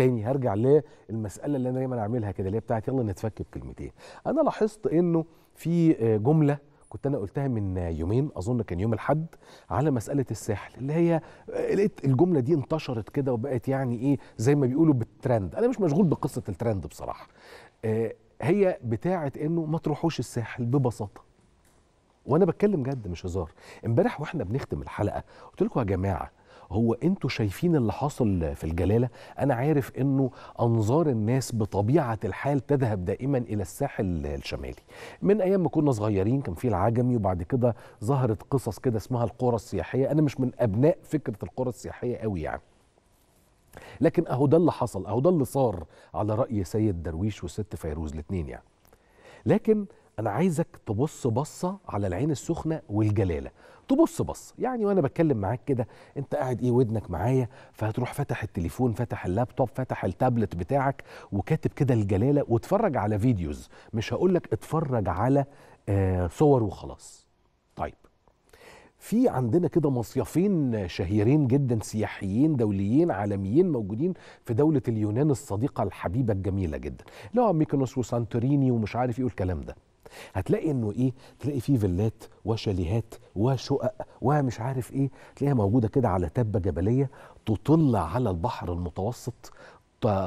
تاني هرجع للمساله اللي انا دايما اعملها كده اللي هي بتاعت يلا نتفك بكلمتين انا لاحظت انه في آه، جمله كنت انا قلتها من يومين اظن كان يوم الاحد على مساله الساحل اللي هي آه، لقيت الجمله دي انتشرت كده وبقت يعني ايه زي ما بيقولوا بالترند انا مش مشغول بقصه الترند بصراحه آه، هي بتاعه انه ما تروحوش الساحل ببساطه وانا بتكلم جد مش هزار امبارح واحنا بنختم الحلقه قلت لكم يا جماعه هو انتوا شايفين اللي حاصل في الجلاله انا عارف انه انظار الناس بطبيعه الحال تذهب دائما الى الساحل الشمالي من ايام ما كنا صغيرين كان في العجمي وبعد كده ظهرت قصص كده اسمها القرى السياحيه انا مش من ابناء فكره القرى السياحيه قوي يعني لكن اهو ده اللي حصل اهو ده اللي صار على راي سيد درويش والست فيروز الاثنين يعني لكن انا عايزك تبص بصه على العين السخنه والجلاله تبص بص يعني وانا بتكلم معاك كده انت قاعد ايه ودنك معايا فهتروح فتح التليفون فتح اللابتوب فتح التابلت بتاعك وكاتب كده الجلاله واتفرج على فيديوز مش هقول لك اتفرج على آه صور وخلاص طيب في عندنا كده مصيفين شهيرين جدا سياحيين دوليين عالميين موجودين في دولة اليونان الصديقة الحبيبة الجميلة جدا اللي هو ميكونوس وسانتوريني ومش عارف ايه الكلام ده هتلاقي انه ايه تلاقي فيه فيلات وشاليهات وشقق ومش عارف ايه تلاقيها موجوده كده على تبه جبليه تطل على البحر المتوسط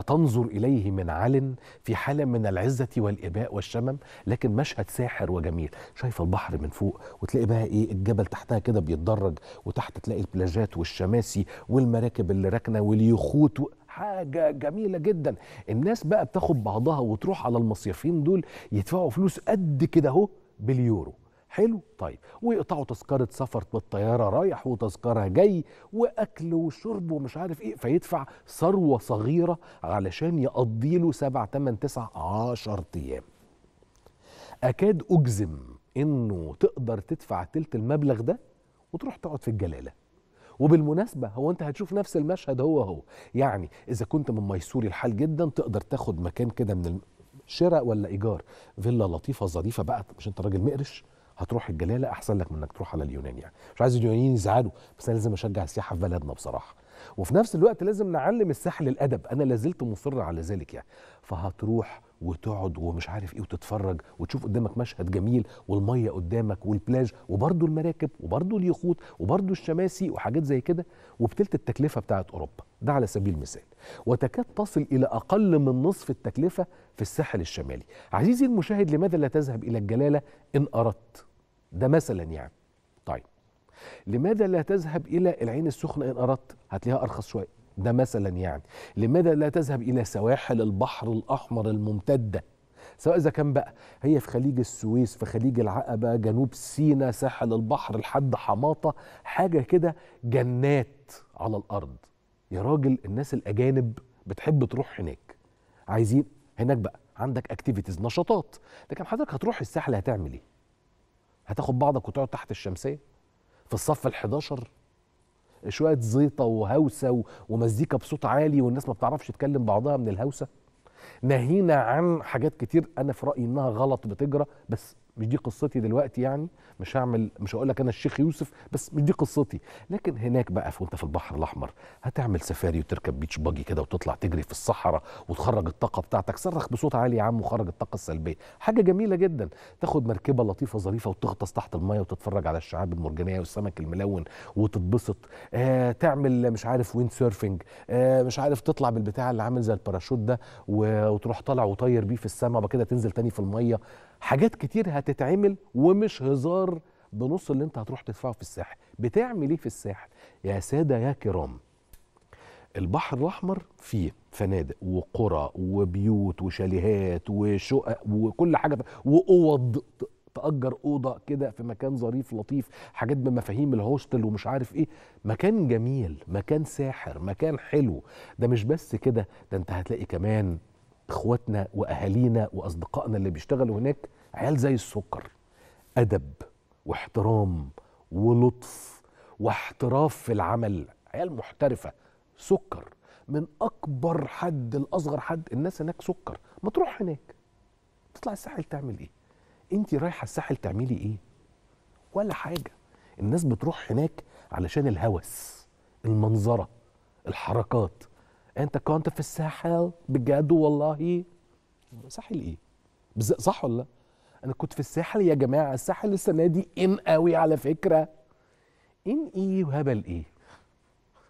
تنظر إليه من علن في حالة من العزة والإباء والشمم لكن مشهد ساحر وجميل شايفة البحر من فوق وتلاقي بقى إيه الجبل تحتها كده بيتدرج وتحت تلاقي البلاجات والشماسي والمراكب اللي راكنة واليخوت و... حاجه جميله جدا الناس بقى بتاخد بعضها وتروح على المصيفين دول يدفعوا فلوس قد كده اهو باليورو حلو طيب ويقطعوا تذكره سفر بالطياره رايح وتذكره جاي واكل وشرب ومش عارف ايه فيدفع ثروه صغيره علشان يقضي له 7 8 9 10 ايام اكاد اجزم انه تقدر تدفع تلت المبلغ ده وتروح تقعد في الجلاله وبالمناسبه هو انت هتشوف نفس المشهد هو هو يعني اذا كنت من ميسوري الحال جدا تقدر تاخد مكان كده من شراء ولا ايجار فيلا لطيفه ظريفه بقى مش انت راجل مقرش هتروح الجلاله احسن لك من انك تروح على اليونان يعني مش عايز اليونانيين يزعلوا بس انا لازم اشجع السياحه في بلدنا بصراحه وفي نفس الوقت لازم نعلم الساحل الادب انا لازلت مصر على ذلك يعني فهتروح وتقعد ومش عارف ايه وتتفرج وتشوف قدامك مشهد جميل والميه قدامك والبلاج وبرده المراكب وبرده اليخوت وبرده الشماسي وحاجات زي كده وبتلت التكلفه بتاعت اوروبا ده على سبيل المثال وتكاد تصل الى اقل من نصف التكلفه في الساحل الشمالي عزيزي المشاهد لماذا لا تذهب الى الجلاله ان اردت ده مثلا يعني طيب لماذا لا تذهب الى العين السخنه ان اردت هتلاقيها ارخص شويه ده مثلا يعني لماذا لا تذهب إلى سواحل البحر الأحمر الممتدة سواء إذا كان بقى هي في خليج السويس في خليج العقبة جنوب سينا ساحل البحر لحد حماطة حاجة كده جنات على الأرض يا راجل الناس الأجانب بتحب تروح هناك عايزين هناك بقى عندك اكتيفيتيز نشاطات لكن حضرتك هتروح الساحل هتعمل ايه هتاخد بعضك وتقعد تحت الشمسيه في الصف ال11 شويه زيطه وهوسه ومزيكا بصوت عالي والناس ما بتعرفش تكلم بعضها من الهوسه نهينا عن حاجات كتير انا في رايي انها غلط بتجرى بس مش دي قصتي دلوقتي يعني مش هعمل مش هقول لك انا الشيخ يوسف بس مش دي قصتي لكن هناك بقى في وانت في البحر الاحمر هتعمل سفاري وتركب بيتش باجي كده وتطلع تجري في الصحراء وتخرج الطاقه بتاعتك صرخ بصوت عالي يا عم وخرج الطاقه السلبيه حاجه جميله جدا تاخد مركبه لطيفه ظريفه وتغطس تحت الميه وتتفرج على الشعاب المرجانيه والسمك الملون وتتبسط آه تعمل مش عارف ويند سيرفنج آه مش عارف تطلع بالبتاع اللي عامل زي الباراشوت ده وتروح طالع وطاير بيه في السماء وبعد كده تنزل تاني في الميه حاجات كتير هت هتتعمل ومش هزار بنص اللي انت هتروح تدفعه في الساحل بتعمل ايه في الساحل يا ساده يا كرام البحر الاحمر فيه فنادق وقرى وبيوت وشاليهات وشقق وكل حاجه واوض تأجر أوضة كده في مكان ظريف لطيف حاجات بمفاهيم الهوستل ومش عارف إيه مكان جميل مكان ساحر مكان حلو ده مش بس كده ده أنت هتلاقي كمان اخواتنا واهالينا واصدقائنا اللي بيشتغلوا هناك عيال زي السكر ادب واحترام ولطف واحتراف في العمل عيال محترفه سكر من اكبر حد لاصغر حد الناس هناك سكر ما تروح هناك تطلع الساحل تعمل ايه انت رايحه الساحل تعملي ايه ولا حاجه الناس بتروح هناك علشان الهوس المنظره الحركات انت كنت في الساحل بجد والله ساحل ايه صح ولا انا كنت في الساحل يا جماعه الساحل السنه دي ان قوي على فكره ان ايه وهبل ايه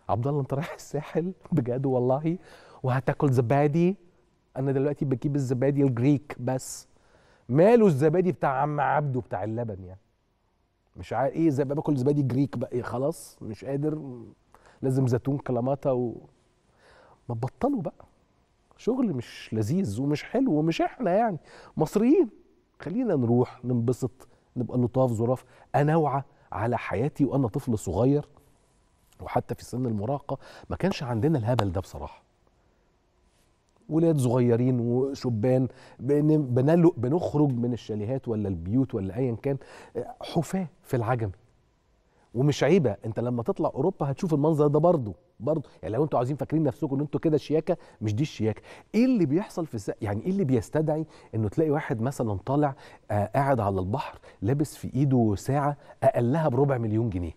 عبد الله انت رايح الساحل بجد والله وهتاكل زبادي انا دلوقتي بجيب الزبادي الجريك بس ماله الزبادي بتاع عم عبده بتاع اللبن يعني مش عارف ايه زي باكل زبادي جريك بقى إيه خلاص مش قادر لازم زيتون كلاماتا و... ما تبطلوا بقى شغل مش لذيذ ومش حلو ومش احنا يعني مصريين خلينا نروح ننبسط نبقى لطاف ظراف انوعه على حياتي وانا طفل صغير وحتى في سن المراهقه ما كانش عندنا الهبل ده بصراحه ولاد صغيرين وشبان بنخرج من الشاليهات ولا البيوت ولا ايا كان حفاه في العجمي ومش عيبه انت لما تطلع اوروبا هتشوف المنظر ده برضه برضه يعني لو انتوا عايزين فاكرين نفسكم ان انتوا كده شياكه مش دي الشياكه ايه اللي بيحصل في يعني ايه اللي بيستدعي انه تلاقي واحد مثلا طالع آه قاعد على البحر لابس في ايده ساعه اقلها بربع مليون جنيه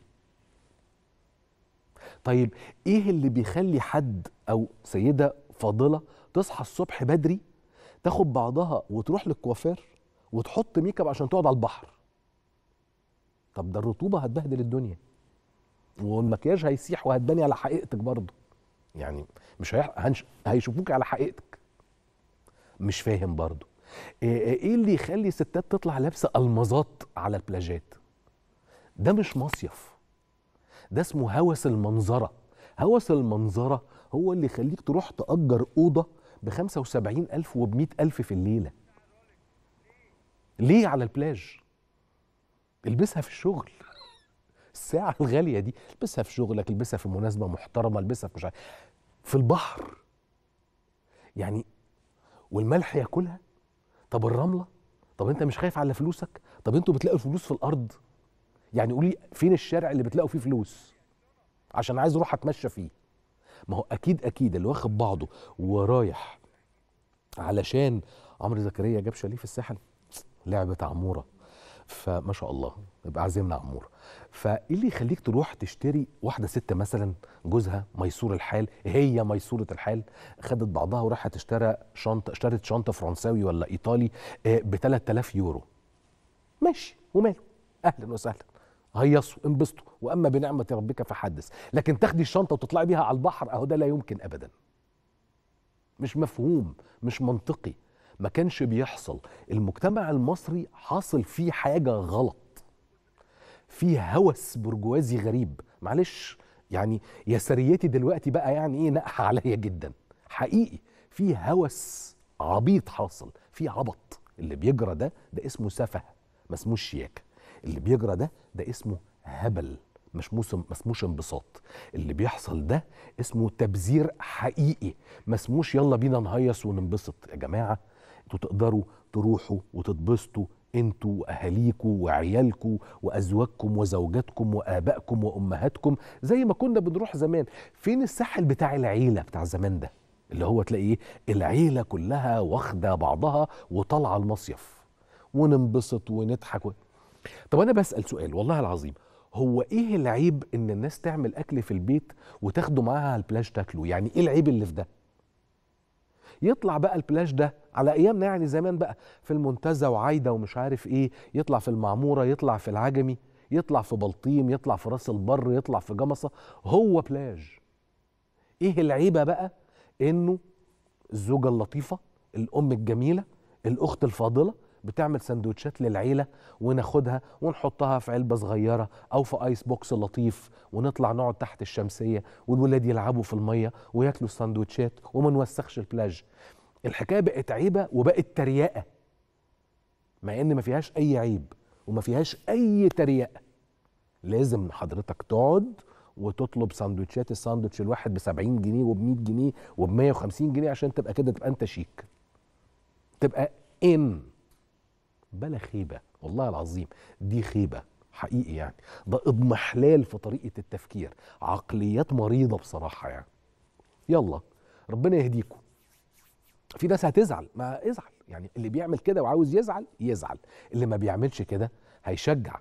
طيب ايه اللي بيخلي حد او سيده فاضله تصحى الصبح بدري تاخد بعضها وتروح للكوافير وتحط ميك اب عشان تقعد على البحر طب ده الرطوبه هتبهدل الدنيا والمكياج هيسيح وهتباني على حقيقتك برضه يعني مش هيح... هنش... هيشوفوك على حقيقتك مش فاهم برضه ايه, إيه،, إيه اللي يخلي الستات تطلع لابسه المظات على البلاجات ده مش مصيف ده اسمه هوس المنظره هوس المنظره هو اللي يخليك تروح تأجر أوضة ب 75 ألف 100000 100 ألف في الليلة ليه على البلاج البسها في الشغل الساعة الغالية دي البسها في شغلك البسها في مناسبة محترمة البسها في مش في البحر يعني والملح ياكلها طب الرملة طب انت مش خايف على فلوسك طب انتوا بتلاقوا الفلوس في الارض يعني قولي فين الشارع اللي بتلاقوا فيه فلوس عشان عايز اروح اتمشى فيه ما هو اكيد اكيد اللي واخد بعضه ورايح علشان عمرو زكريا جاب شاليه في الساحل لعبة عموره فما شاء الله يبقى عزمنا عمور فايه اللي يخليك تروح تشتري واحده ست مثلا جوزها ميسور الحال هي ميسوره الحال خدت بعضها وراحت اشترى شنطه اشترت شنطه فرنساوي ولا ايطالي آه، ب 3000 يورو ماشي وماله اهلا وسهلا هيصوا انبسطوا واما بنعمه ربك فحدث لكن تاخدي الشنطه وتطلعي بيها على البحر اهو ده لا يمكن ابدا مش مفهوم مش منطقي ما كانش بيحصل المجتمع المصري حاصل فيه حاجه غلط فيه هوس برجوازي غريب معلش يعني سريتي دلوقتي بقى يعني ايه نقح عليا جدا حقيقي في هوس عبيط حاصل في عبط اللي بيجرى ده ده اسمه سفه ما اسموش شياكه اللي بيجرى ده ده اسمه هبل مش موسم ما اسموش انبساط اللي بيحصل ده اسمه تبذير حقيقي ما اسموش يلا بينا نهيص وننبسط يا جماعه انتوا تقدروا تروحوا وتتبسطوا انتوا واهاليكوا وعيالكوا وازواجكم وزوجاتكم وابائكم وامهاتكم زي ما كنا بنروح زمان فين الساحل بتاع العيله بتاع زمان ده اللي هو تلاقيه إيه؟ العيله كلها واخده بعضها وطالعه المصيف وننبسط ونضحك و... طب انا بسال سؤال والله العظيم هو ايه العيب ان الناس تعمل اكل في البيت وتاخده معاها على البلاج تاكله يعني ايه العيب اللي في ده يطلع بقى البلاش ده على ايامنا يعني زمان بقى في المنتزه وعايده ومش عارف ايه يطلع في المعموره يطلع في العجمي يطلع في بلطيم يطلع في راس البر يطلع في جمصه هو بلاج ايه العيبه بقى انه الزوجه اللطيفه الام الجميله الاخت الفاضله بتعمل سندوتشات للعيله وناخدها ونحطها في علبه صغيره او في ايس بوكس لطيف ونطلع نقعد تحت الشمسيه والولاد يلعبوا في الميه وياكلوا السندوتشات وما نوسخش البلاج الحكايه بقت عيبه وبقت تريقه مع ان ما فيهاش اي عيب وما فيهاش اي تريقه لازم حضرتك تقعد وتطلب سندوتشات الساندوتش الواحد ب 70 جنيه وب 100 جنيه وب 150 جنيه عشان تبقى كده تبقى انت شيك تبقى ان بلا خيبه والله العظيم دي خيبه حقيقي يعني ده اضمحلال في طريقه التفكير عقليات مريضه بصراحه يعني يلا ربنا يهديكم في ناس هتزعل ما ازعل يعني اللي بيعمل كده وعاوز يزعل يزعل اللي ما بيعملش كده هيشجع